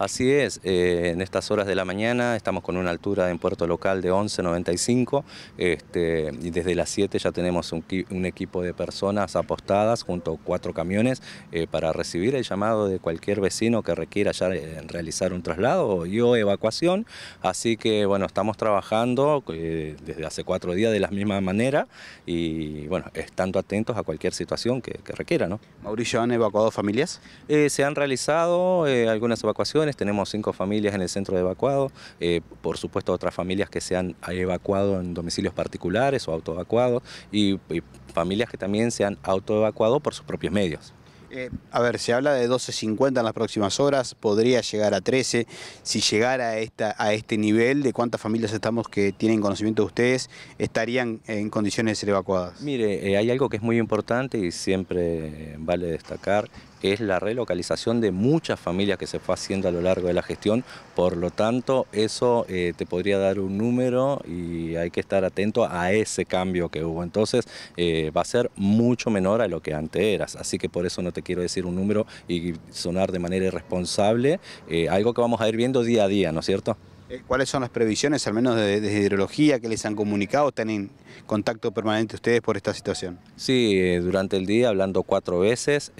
Así es, eh, en estas horas de la mañana estamos con una altura en puerto local de 11.95 este, y desde las 7 ya tenemos un, equipo de personas apostadas junto a cuatro camiones eh, para recibir el llamado de cualquier vecino que requiera ya eh, realizar un traslado o evacuación. Así que bueno, estamos trabajando desde hace cuatro días de la misma manera y bueno, estando atentos a cualquier situación que, que requiera. ¿no? Mauricio, ¿han evacuado familias? se han realizado algunas evacuaciones tenemos cinco familias en el centro de evacuado, eh, por supuesto otras familias que se han evacuado en domicilios particulares o autoevacuados y, y familias que también se han autoevacuado por sus propios medios. Eh, a ver, se habla de 12.50 en las próximas horas, podría llegar a 13. Si llegara a, esta, a este nivel, ¿de cuántas familias estamos que tienen conocimiento de ustedes estarían en condiciones de ser evacuadas? Mire, eh, hay algo que es muy importante y siempre vale destacar, es la relocalización de muchas familias que se fue haciendo a lo largo de la gestión, por lo tanto eso eh, te podría dar un número y hay que estar atento a ese cambio que hubo, entonces va a ser mucho menor a lo que antes eras, así que por eso no te quiero decir un número y sonar de manera irresponsable, eh, algo que vamos a ir viendo día a día, ¿no es cierto? Eh, ¿Cuáles son las previsiones, al menos desde hidrología, que les han comunicado? ¿Tienen contacto permanente ustedes por esta situación? Sí, eh, durante el día hablando cuatro veces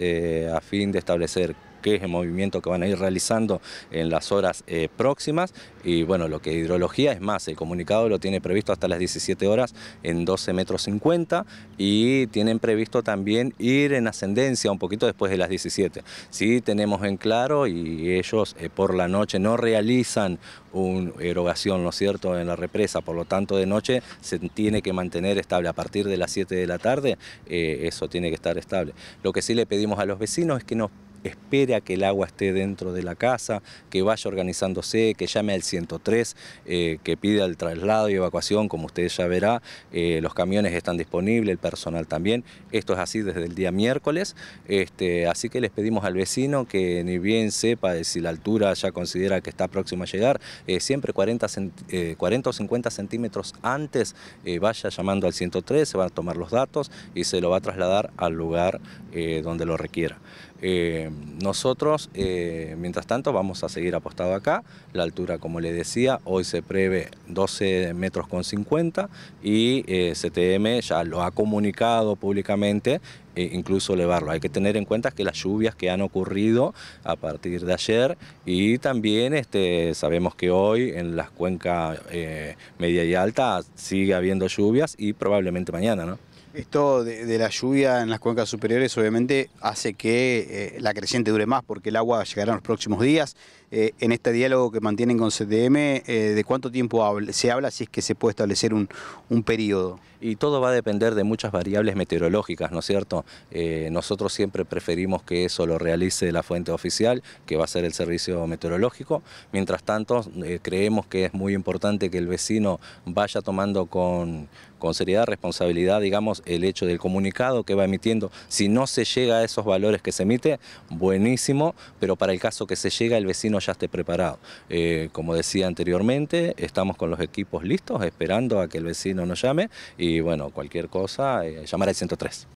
a fin de establecer qué es el movimiento que van a ir realizando en las horas eh, próximas. Y bueno, lo que hidrología es más, el comunicado lo tiene previsto hasta las 17 horas en 12 metros 50 y tienen previsto también ir en ascendencia un poquito después de las 17. ...si tenemos en claro y ellos eh, por la noche no realizan una erogación, ¿no es cierto?, en la represa, por lo tanto de noche se tiene que mantener estable. A partir de las 7 de la tarde eh, eso tiene que estar estable. Lo que sí le pedimos a los vecinos es que nos ...espera que el agua esté dentro de la casa, que vaya organizándose, que llame al 103, eh, que pida el traslado y evacuación, como ustedes ya verá, eh, los camiones están disponibles, el personal también. Esto es así desde el día miércoles, este, así que les pedimos al vecino que ni bien sepa si la altura ya considera que está próxima a llegar, eh, siempre 40, 40, o 50 centímetros antes vaya llamando al 103, se van a tomar los datos y se lo va a trasladar al lugar donde lo requiera nosotros, eh, mientras tanto, vamos a seguir apostado acá. La altura, como le decía, hoy se prevé 12 metros con 50 y eh, CTM ya lo ha comunicado públicamente e incluso elevarlo. Hay que tener en cuenta que las lluvias que han ocurrido a partir de ayer y también este, sabemos que hoy en las cuencas eh, media y alta sigue habiendo lluvias y probablemente mañana, ¿no? Esto de, la lluvia en las cuencas superiores obviamente hace que eh, la creciente dure más porque el agua llegará en los próximos días. Eh, en este diálogo que mantienen con CDM, eh, ¿de cuánto tiempo se habla si es que se puede establecer un, periodo? Y todo va a depender de muchas variables meteorológicas, ¿no es cierto? nosotros siempre preferimos que eso lo realice la fuente oficial, que va a ser el servicio meteorológico. Mientras tanto, creemos que es muy importante que el vecino vaya tomando con seriedad, responsabilidad, digamos, el hecho del comunicado que va emitiendo. Si no se llega a esos valores que se emite, buenísimo, pero para el caso que se llega, el vecino ya esté preparado. Eh, como decía anteriormente, estamos con los equipos listos, esperando a que el vecino nos llame y bueno, cualquier cosa, eh, llamar al 103.